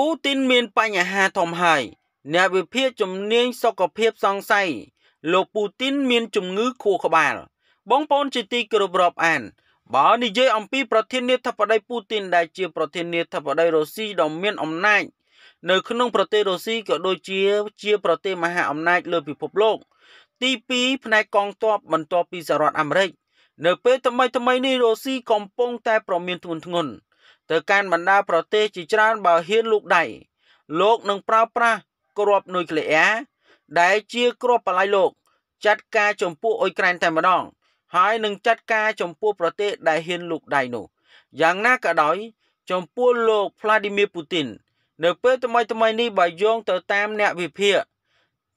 ពូទីនមាន បញ្ហាធំហើយអ្នកវិភាគជំនាញសុខភាពសង្ស័យលោកពូទីនមានជំងឺខួរក្បាល បងប្អូនជាទីគោរពរាប់អានបើនិយាយអំពីប្រធានាធិបតីពូទីនដែលជាប្រធានាធិបតីរុស្ស៊ីដ៏មានអំណាចនៅក្នុងប្រទេសរុស្ស៊ីក៏ដូចជា ជាប្រទេសមហាអំណាចលើពិភពលោក ទី2ផ្នែកកងទ័ពបន្ទាប់ពីសហរដ្ឋអាមេរិកនៅពេលថ្មីថ្មីនេះរុស្ស៊ីកំពុងតែ ប្រមានធ្ងន់ធ្ងរទៅកាន់បណ្ដាប្រទេសជាច្រើនបើហ៊ានលូកដៃលោកនឹងប្រើប្រាស់គ្រាប់នុយក្លេអ៊ែរដែលជាគ្រាប់បលាយលោកចាត់ការចំពោះអ៊ុយក្រែនតែម្ដងហើយនឹងចាត់ការចំពោះប្រទេសដែលហ៊ានលូកដៃនោះយ៉ាងណាក៏ដោយចំពោះលោក Vladimir Putin នៅពេលថ្មីថ្មីនេះបើយោងទៅតាមអ្នកវិភាគ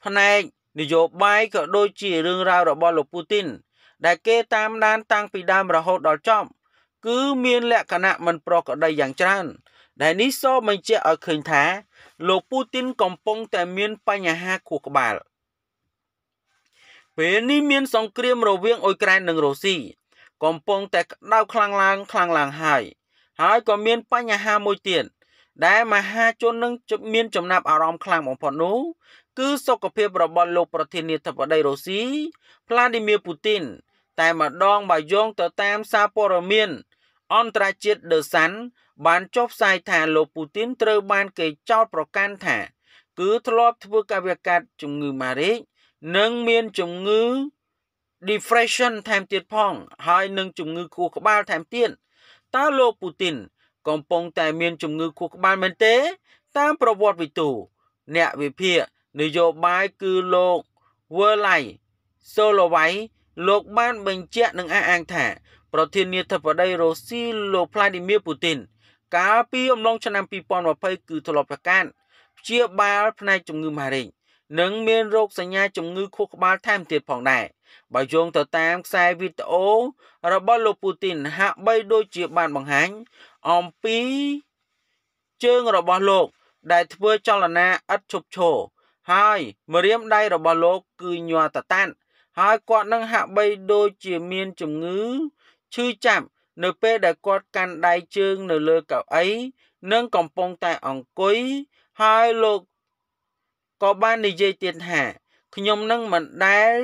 ផ្នែកនយោបាយក៏ដូចជារឿងរ៉ាវរបស់លោកពូទីនដែលគេតាមដានតាំងពីដើមរហូតដល់ចប់គឺមានលក្ខណៈមិនប្រក្រតីយ៉ាងច្រើនដែលនេះសបញ្ជាក់ឲ្យឃើញថា លោកពូទីន កំពុង តែមាន បញ្ហាខួរក្បាល ពេលនេះមានសង្គ្រាមរវាងអ៊ុយក្រែននិងរុស្ស៊ីកំពុងតែក្តៅខ្លាំងឡើងខ្លាំងឡើងហើយហើយក៏មានបញ្ហាមួយទៀតដែលមហាជននឹងមាន ចំណាប់អារម្មណ៍ខ្លាំងបំផុតនោះគឺសុខភាពរបស់លោកប្រធានាធិបតីរុស្ស៊ី Vladimir Putin តែម្ដងបើយោងទៅតាមសារព័ត៌មានអន្តរជាតិ The Sun បានចុះផ្សាយថាលោកពូទីន ត្រូវបានគេចោទប្រកាន់ថា គឺធ្លាប់ធ្វើកាយវិការជំងឺម៉ារីកនិងមានជំងឺ depression ថែមទៀតផង ហើយនឹងជំងឺ ខួរក្បាលថែមទៀតតើលោកពូទីនកំពុងតែមាន ជំងឺ ខួរក្បាលមែនទេ តាមប្រវត្តិវិទូ អ្នកវិភាគនយោបាយគឺលោកវើឡៃសូឡូវៃលោកបាន បញ្ជាក់និងអះអាងថាប្រធានាធិបតីរុស្ស៊ីលោក Vladimir Putin កាលពីអំឡុងឆ្នាំ2020គឺធ្លាប់ប្រកាសព្យាបាលផ្នែកជំងឺម៉ារីងនិងមានរោគសញ្ញាជំងឺខួរក្បាលថែមទៀតផងដែរបើយោងទៅតាមខ្សែវីដេអូរបស់លោកពូទីនហាក់បីដូចជាបានបង្ហាញអំពីជើងរបស់លោក ដែលធ្វើចលនាឥតឈប់ឈរហើយម្រាមដៃរបស់លោកគឺញ័រតតាត់ហើយគាត់នឹងហាក់បីដូចជាមានជំងឺឈឺចាប់នៅពេលដែលគាត់កាន់ដៃជើងនៅលើកៅអី និងកំពុងតែអង្គុយហើយលោកក៏បាននិយាយទៀតថាខ្ញុំនឹងមិនដែល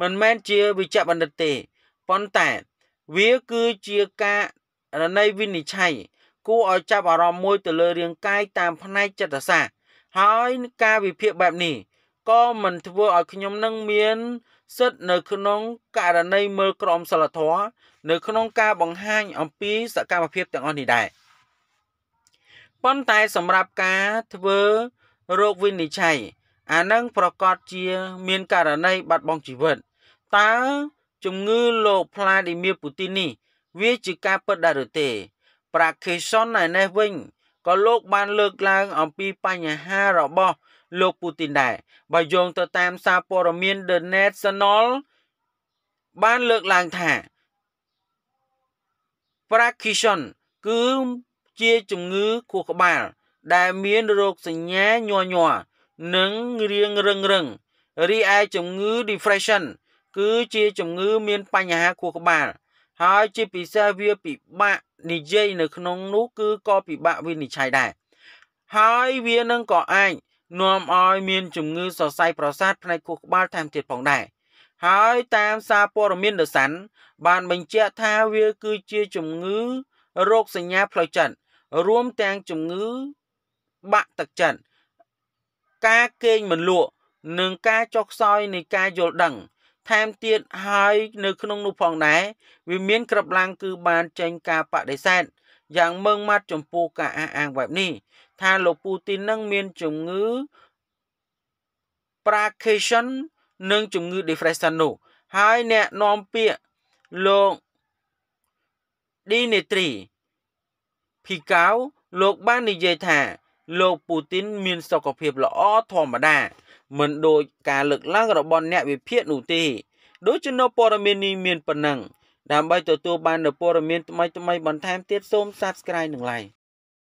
មិនមែនជាវិជ្ជបណ្ឌិតទេប៉ុន្តែវាគឺជាការរណីវិនិច្ឆ័យគួរឲ្យចាប់អារម្មណ៍មួយ ទៅលើរាងកាយតាមផ្នែកចិត្តសាស្ត្រហើយការវិភាគបែបនេះក៏មិនធ្វើឲ្យខ្ញុំនឹងមានសិទ្ធិនៅក្នុងករណីមើលក្រមសីលធម៌នៅក្នុងការបង្ហាញអំពីសកម្មភាពទាំងអស់នេះដែរប៉ុន្តែសម្រាប់ការធ្វើរោគវិនិច្ឆ័យអានឹងប្រកាសជាមានករណីបាត់បង់ជីវិតតើជំងឺលោកផ្លាឌីមៀពូទីននេះវាជាការពិតដែរឬទេប្រាខេសុនឯនេះវិញក៏លោកបានលើកឡើងអំពីបញ្ហារបស់លោកពូទីនដែរបើយោងទៅតាមសារព័ត៌មាន The National បានលើកឡើងថា Parkinson គឺជាជំងឺខួរក្បាល ដែលមានរោគសញ្ញាញ័រញ័រនិងរាងរឹងរឹងរីឯជំងឺ depression គឺជាជំងឺ មាន បញ្ហាខួរក្បាល ហើយជាពិសេសវាពិបាកនិយាយនៅ ក្នុង នោះគឺក៏ពិបាកវិនិច្ឆ័យដែរហើយវានឹងក៏អាច នាំឲ្យមានជំងឺសរសៃប្រសាទផ្នែកខួរក្បាលថែមទៀតផងដែរហើយតាមសារព័ត៌មាន The Sun បានបញ្ជាក់ថាវាគឺជាជំងឺរោគសញ្ញាផ្លូវចិត្តរួមទាំងជំងឺ បាក់ទឹកចិត្តការគេងមិនលក់និងការចុះខ្សោយនៃការយល់ដឹងថែមទៀតហើយនៅក្នុងនោះផងដែរវាមានក្របឡាំងគឺបានចេញការបដិសេធយ៉ាងម៉ឺងម៉ាត់ចំពោះការអះអាងបែបនេះថាលោកពូទីននឹងមានជំងឺ Pracation និងជំងឺ Depression នោះហើយអ្នកនាំពាក្យលោក Dmitry Pikau លោកបាននិយាយថាលោកពូទីន មាន សុខភាពល្អធម្មតាមិនដូចការលើកឡើងរបស់អ្នកវិភាគនោះទេដូចជានៅព័ត៌មាននេះមានប៉ុណ្ណឹងដើម្បីទទួលបាននូវព័ត៌មានថ្មីៗបន្ថែមទៀតសូម Subscribe និង Like